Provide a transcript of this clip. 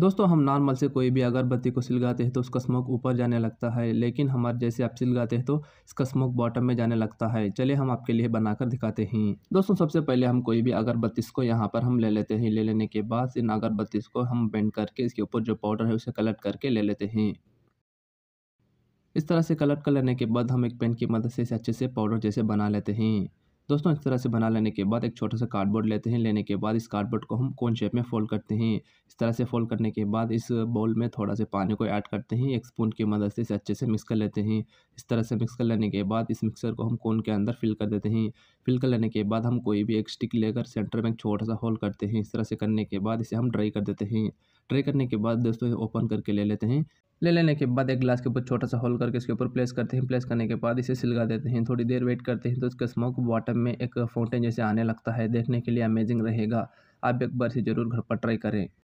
दोस्तों हम नॉर्मल से कोई भी अगरबत्ती को सिलगाते हैं तो उसका स्मोक ऊपर जाने लगता है लेकिन हमारे जैसे आप सिलगाते हैं तो इसका स्मोक बॉटम में जाने लगता है चलिए हम आपके लिए बनाकर दिखाते हैं दोस्तों सबसे पहले हम कोई भी अगरबत्ती को यहाँ पर हम ले लेते हैं ले लेने के बाद इन अगरबत्ती को हम बेंड करके इसके ऊपर जो पाउडर है उसे कलेक्ट करके ले लेते हैं इस तरह से कलर कर लेने के बाद हम एक पेन की मदद से इसे अच्छे से पाउडर जैसे बना लेते हैं दोस्तों इस तरह से बना लेने के बाद एक छोटा सा कार्डबोर्ड लेते हैं लेने के बाद इस कार्डबोर्ड को हम कौन शेप में फोल्ड करते हैं इस तरह से फोल्ड करने के बाद इस बॉल में थोड़ा सा पानी को ऐड करते हैं एक स्पून की मदद से इसे अच्छे से मिक्स कर लेते हैं इस तरह से मिक्स कर लेने के बाद इस मिक्सर को हम कौन के अंदर फिल कर देते हैं फिल कर लेने के बाद हम कोई भी एक स्टिक लेकर सेंटर में एक छोटा सा होल करते हैं इस तरह से करने के बाद इसे हम ड्राई कर देते हैं ट्राई करने के बाद दोस्तों ओपन करके ले लेते हैं ले लेने के बाद एक ग्लास के ऊपर छोटा सा होल करके इसके ऊपर प्लेस करते हैं प्लेस करने के बाद इसे सिलगा देते हैं थोड़ी देर वेट करते हैं तो इसका स्मोक बॉटम में एक फाउंटेन जैसे आने लगता है देखने के लिए अमेजिंग रहेगा आप एक बार से ज़रूर घर पर ट्राई करें